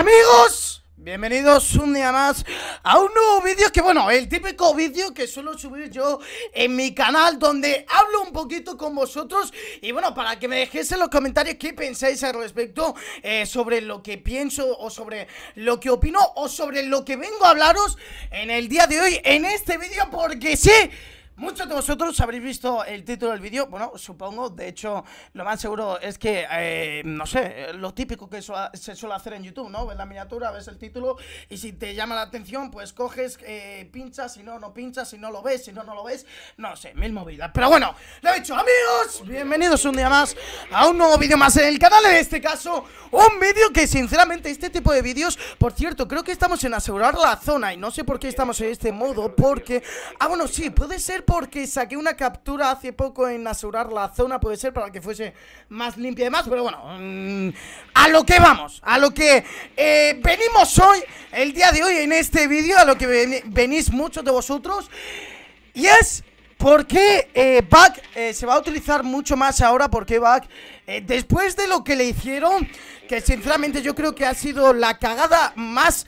Amigos, bienvenidos un día más a un nuevo vídeo que bueno, el típico vídeo que suelo subir yo en mi canal donde hablo un poquito con vosotros y bueno, para que me dejéis en los comentarios qué pensáis al respecto eh, sobre lo que pienso o sobre lo que opino o sobre lo que vengo a hablaros en el día de hoy en este vídeo porque sí... Muchos de vosotros habréis visto el título del vídeo, bueno, supongo, de hecho, lo más seguro es que, eh, no sé, lo típico que se suele hacer en YouTube, ¿no? Ves la miniatura, ves el título y si te llama la atención, pues coges, eh, pinchas, si no, no pinchas, si no lo ves, si no, no lo ves, no sé, mil movidas. Pero bueno, lo he dicho, amigos, bienvenidos un día más a un nuevo vídeo más en el canal, en este caso, un vídeo que sinceramente este tipo de vídeos, por cierto, creo que estamos en asegurar la zona y no sé por qué estamos en este modo, porque, ah, bueno, sí, puede ser porque saqué una captura hace poco en asegurar la zona, puede ser, para que fuese más limpia y demás, pero bueno, mm, a lo que vamos, a lo que eh, venimos hoy, el día de hoy en este vídeo, a lo que venís muchos de vosotros, y es ¿Por qué eh, Back eh, se va a utilizar mucho más ahora? porque qué Back? Eh, después de lo que le hicieron, que sinceramente yo creo que ha sido la cagada más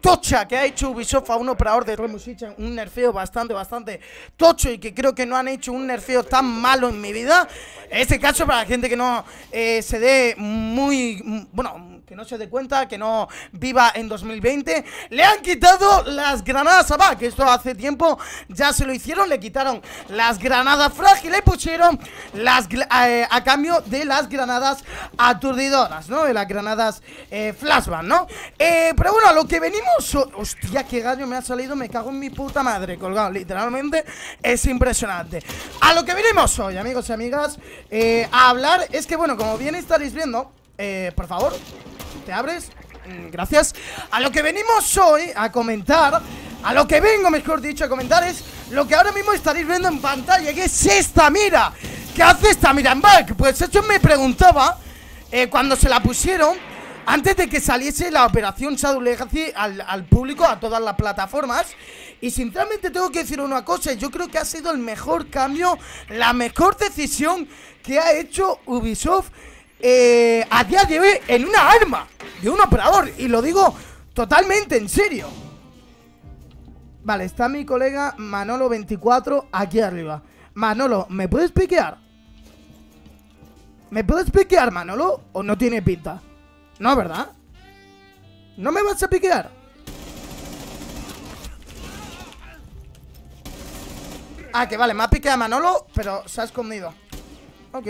tocha que ha hecho Ubisoft a un operador de Remusichan, un nerfeo bastante, bastante tocho y que creo que no han hecho un nerfeo tan malo en mi vida. En este caso, para la gente que no se dé muy, bueno, que no se dé cuenta, que no viva en 2020. Le han quitado las granadas ah, a que esto hace tiempo ya se lo hicieron. Le quitaron las granadas frágiles y pusieron las eh, a cambio de las granadas aturdidoras, ¿no? De las granadas eh, flashbang, ¿no? Eh, pero bueno, a lo que venimos... Hostia, qué gallo me ha salido, me cago en mi puta madre, colgado. Literalmente es impresionante. A lo que venimos hoy, amigos y amigas, eh, a hablar es que, bueno, como bien estaréis viendo... por favor, ¿Te abres? Mm, gracias. A lo que venimos hoy a comentar, a lo que vengo, mejor dicho, a comentar es lo que ahora mismo estaréis viendo en pantalla, que es esta mira. ¿Qué hace esta mira en back? Pues eso me preguntaba eh, cuando se la pusieron, antes de que saliese la operación Shadow Legacy al, al público, a todas las plataformas. Y sinceramente tengo que decir una cosa, yo creo que ha sido el mejor cambio, la mejor decisión que ha hecho Ubisoft eh, a día de en una arma de un operador. Y lo digo totalmente en serio. Vale, está mi colega Manolo24 aquí arriba. Manolo, ¿me puedes piquear? ¿Me puedes piquear, Manolo? ¿O no tiene pinta? No, ¿verdad? ¿No me vas a piquear? Ah, que vale, me ha piqueado Manolo, pero se ha escondido. Ok.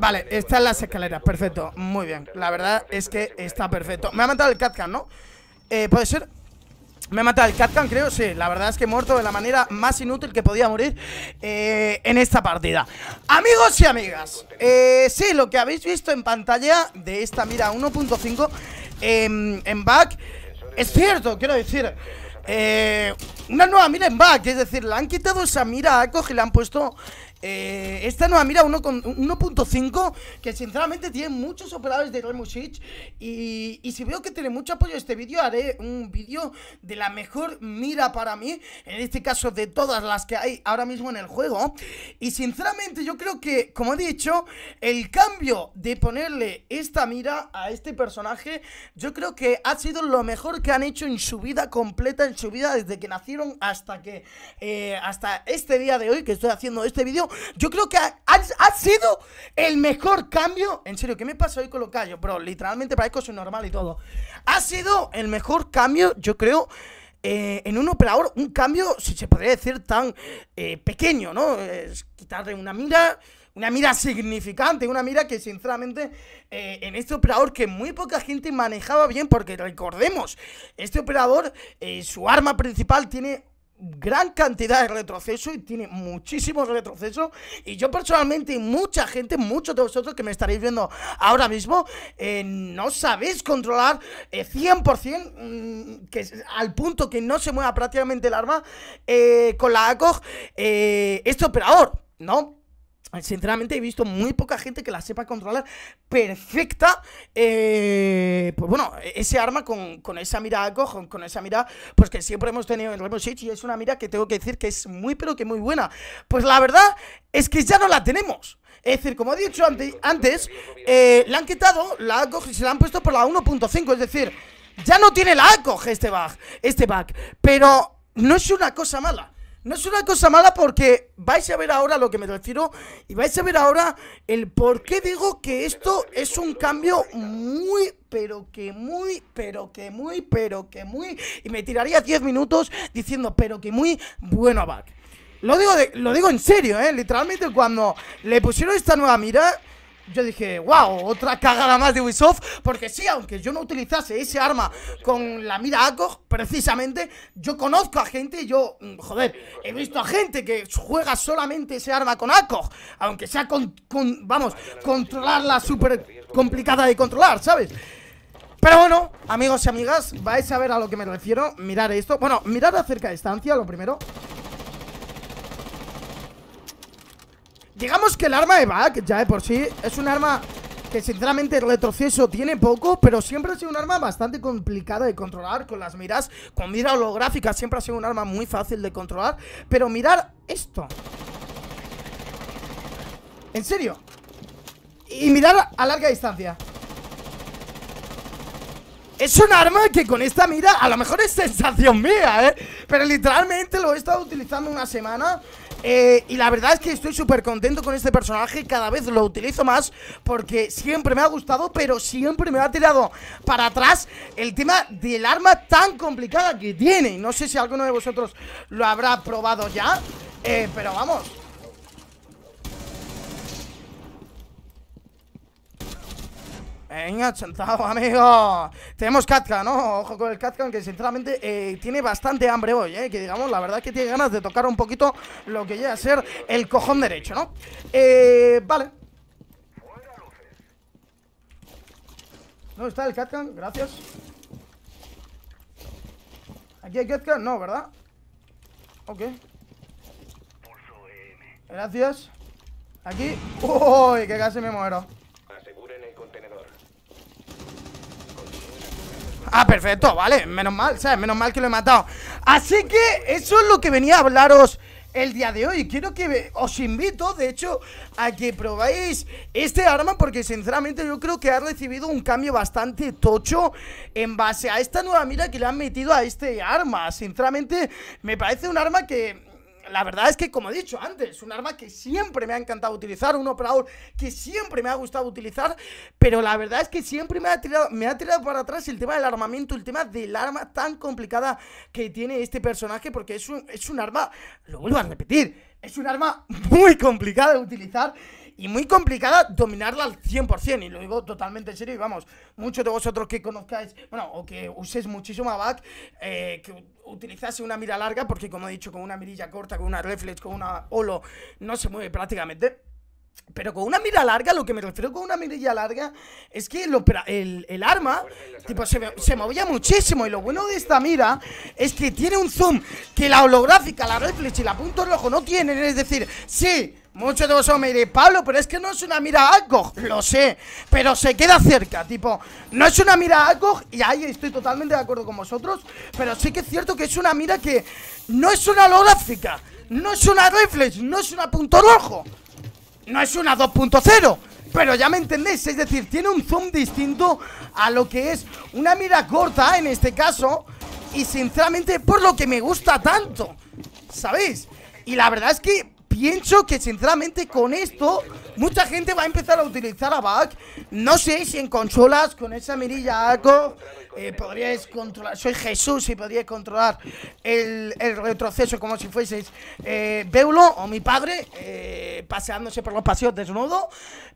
Vale, están las escaleras, perfecto, muy bien La verdad es que está perfecto Me ha matado el Catcan, ¿no? Eh, ¿Puede ser? Me ha matado el Catcan, creo, sí La verdad es que he muerto de la manera más inútil que podía morir eh, En esta partida Amigos y amigas eh, Sí, lo que habéis visto en pantalla De esta mira 1.5 em, En back Es cierto, quiero decir eh, una nueva mira en back, es decir, le han quitado esa mira a y le han puesto eh, esta nueva mira 1.5 que sinceramente tiene muchos operadores de Remusich y, y si veo que tiene mucho apoyo este vídeo haré un vídeo de la mejor mira para mí, en este caso de todas las que hay ahora mismo en el juego y sinceramente yo creo que como he dicho, el cambio de ponerle esta mira a este personaje, yo creo que ha sido lo mejor que han hecho en su vida completa, en su vida desde que nacieron hasta que eh, hasta este día de hoy que estoy haciendo este vídeo yo creo que ha, sido el mejor cambio. En serio, ¿qué me pasa hoy con los callos? Bro, literalmente parezco soy normal y todo. Ha sido el mejor cambio, yo creo. Eh, en un operador, un cambio, si se podría decir, tan eh, pequeño, ¿no? Es quitarle una mira, una mira significante, una mira que sinceramente eh, en este operador que muy poca gente manejaba bien, porque recordemos, este operador, su arma principal tiene gran cantidad de retroceso y tiene muchísimos retrocesos. Y yo personalmente y mucha gente, muchos de vosotros que me estaréis viendo ahora mismo, eh, no sabéis controlar 100% eh, mm, que al punto que no se mueva prácticamente el arma eh, con la ACOG este operador, ¿no? Sinceramente he visto muy poca gente que la sepa controlar perfecta, eh, pues bueno, e-, ese arma con, esa mirada con esa mira pues que siempre hemos tenido en Rainbow Six y es una mira que tengo que decir que es muy pero que muy buena. Pues la verdad es que ya no la tenemos. Es decir, como he dicho antes, eh, la han quitado, la ACOG y se la han puesto por la 1.5, es decir, ya no tiene la ACOG este bug, este bug, pero no es una cosa mala. No es una cosa mala porque vais a ver ahora lo que me refiero y vais a ver ahora el por qué digo que esto es un cambio muy, pero que muy, pero que muy, pero que muy... Y me tiraría 10 minutos diciendo, pero que muy bueno a Lo digo, lo digo en serio, ¿eh? Literalmente cuando le pusieron esta nueva mira yo dije, wow, otra cagada más de Ubisoft, porque sí, aunque yo no utilizase ese arma con la mira ACOG, precisamente, yo conozco a gente, yo, mm, joder, he visto a gente que juega solamente ese arma con ACOG, aunque sea con, con vamos, controlarla súper complicada de controlar, ¿sabes? Pero bueno, amigos y amigas, vais a ver a lo que me refiero, mirar esto, bueno, mirar acerca de distancia, lo primero... Digamos que el arma de back ya de por sí es un arma que sinceramente el retroceso tiene poco, pero siempre ha sido un arma bastante complicada de controlar con las miras, con mira holográfica siempre ha sido un arma muy fácil de controlar, pero mirar esto. En serio. Y mirar a larga distancia. Es un arma que con esta mira a lo mejor es sensación mía, ¿eh? Pero literalmente lo he estado utilizando una semana eh, y la verdad es que estoy súper contento con este personaje, cada vez lo utilizo más porque siempre me ha gustado, pero siempre me ha tirado para atrás el tema del arma tan complicada que tiene. No sé si alguno de vosotros lo habrá probado ya, eh, pero vamos, Venga, chanzado, amigo. Tenemos Katka ¿no? Ojo con el Katka que sinceramente eh, tiene bastante hambre hoy, ¿eh? Que digamos, la verdad que tiene ganas de tocar un poquito lo que llega a ser el cojón derecho, ¿no? Eh, vale. ¿Dónde está el Katka Gracias. ¿Aquí hay Katka No, ¿verdad? Ok. Gracias. Aquí. ¡Uy! Que casi me muero. Ah, perfecto, vale, menos mal, ¿sabes? Menos mal que lo he matado Así que eso es lo que venía a hablaros el día de hoy Quiero que os invito, de hecho, a que probáis este arma Porque sinceramente yo creo que ha recibido un cambio bastante tocho En base a esta nueva mira que le han metido a este arma Sinceramente me parece un arma que la verdad es que, como he dicho antes, es un arma que siempre me ha encantado utilizar, un operador que siempre me ha gustado utilizar, pero la verdad es que siempre me ha tirado, me ha tirado para atrás el tema del armamento, el tema del arma tan complicada que tiene este personaje, porque es es un arma, lo vuelvo a repetir, es un arma muy complicada de utilizar y muy complicada dominarla al 100%, y lo digo totalmente en serio, y vamos, muchos de vosotros que conozcáis, bueno, o que uséis muchísimo a eh, que utilizase una mira larga, porque como he dicho, con una mirilla corta, con una reflex, con una holo, no se mueve prácticamente. Pero con una mira larga, lo que me refiero con una mirilla larga es que el, arma tipo, se, se, movía muchísimo. Y lo bueno de esta mira es que tiene un zoom que la holográfica, la reflex y la punto rojo no tienen. Es decir, sí, muchos de vosotros me diréis, Pablo, pero es que no es una mira ACOG. Lo sé, pero se queda cerca. Tipo, no es una mira ACOG y ahí estoy totalmente de acuerdo con vosotros. Pero sí que es cierto que es una mira que no es una holográfica, no es una reflex, no es una punto rojo no es una 2.0, pero ya me entendéis, es decir, tiene un zoom distinto a lo que es una mira corta en este caso y sinceramente por lo que me gusta tanto, ¿sabéis? Y la verdad es que pienso que sinceramente con esto Mucha gente va a empezar a utilizar a Bach. No sé si en consolas con esa mirilla algo eh, podríais controlar. Soy Jesús y podríais controlar el, retroceso como si fueseis eh, o mi padre eh, paseándose por los paseos desnudo.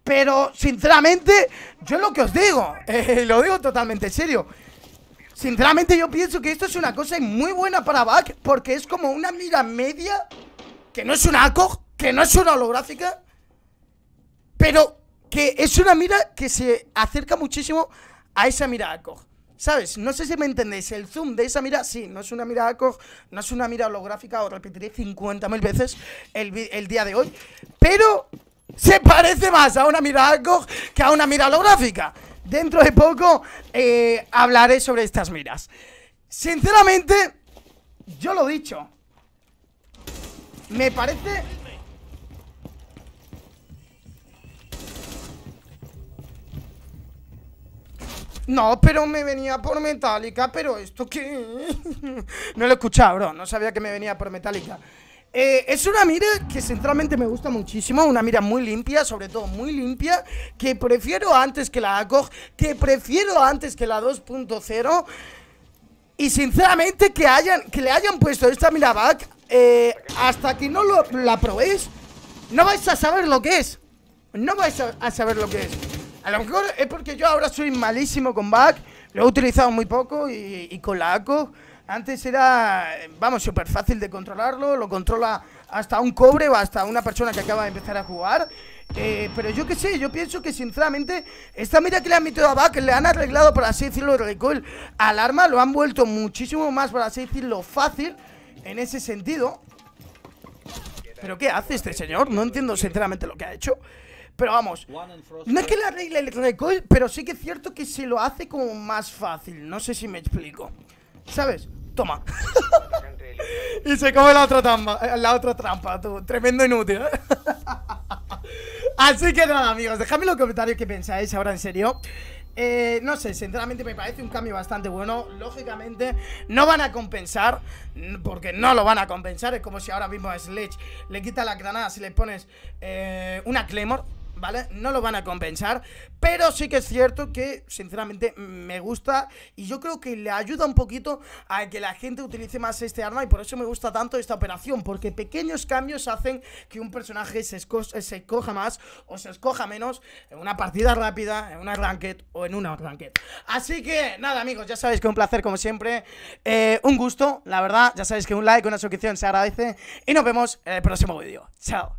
Pero sinceramente, yo lo que os digo, eh, lo digo totalmente serio. Sinceramente, yo pienso que esto es una cosa muy buena para Bach porque es como una mira media que no es una ACO, que no es una holográfica pero que es una mira que se acerca muchísimo a esa mira ACOG. ¿Sabes? No sé si me entendéis. El zoom de esa mira, sí, no es una mira ACOG, no es una mira holográfica, os repetiré 50.000 veces el, día de hoy. Pero se parece más a una mira ACOG que a una mira holográfica. Dentro de poco eh, hablaré sobre estas miras. Sinceramente, yo lo he dicho. Me parece No, pero me venía por Metallica, pero esto que... no lo he escuchado, bro, no sabía que me venía por Metallica. Eh, es una mira que centralmente me gusta muchísimo, una mira muy limpia, sobre todo muy limpia, que prefiero antes que la ACOG, que prefiero antes que la 2.0 y sinceramente que hayan que le hayan puesto esta mira back eh, hasta que no la probéis, no vais a saber lo que es. No vais a saber lo que es. A lo mejor es porque yo ahora soy malísimo con back, lo he utilizado muy poco y, con la ACO. Antes era, vamos, súper fácil de controlarlo, lo controla hasta un cobre o hasta una persona que acaba de empezar a jugar. Eh, pero yo qué sé, yo pienso que sinceramente esta mira que le han metido a Back, le han arreglado, por así decirlo, el recoil al arma, lo han vuelto muchísimo más, por así decirlo, fácil en ese sentido. Pero ¿qué hace este señor? No entiendo sinceramente lo que ha hecho. Pero vamos, no es que la regla el recoil, pero sí que es cierto que se lo hace como más fácil. No sé si me explico. ¿Sabes? Toma. y se come la otra trampa, eh, la otra trampa, tú. Tremendo inútil. ¿eh? Así que nada, amigos, dejadme en los comentarios qué pensáis ahora en serio. Eh, no sé, sinceramente me parece un cambio bastante bueno. Lógicamente, no van a compensar, porque no lo van a compensar. Es como si ahora mismo a Sledge le quita la granada Si le pones una Claymore. ¿vale? No lo van a compensar, pero sí que es cierto que, sinceramente, me gusta y yo creo que le ayuda un poquito a que la gente utilice más este arma y por eso me gusta tanto esta operación, porque pequeños cambios hacen que un personaje se, escoja eh, más o se escoja menos en una partida rápida, en una ranked o en una ranked. Así que, nada, amigos, ya sabéis que un placer como siempre, eh, un gusto, la verdad, ya sabéis que un like, una suscripción se agradece y nos vemos en el próximo vídeo. Chao.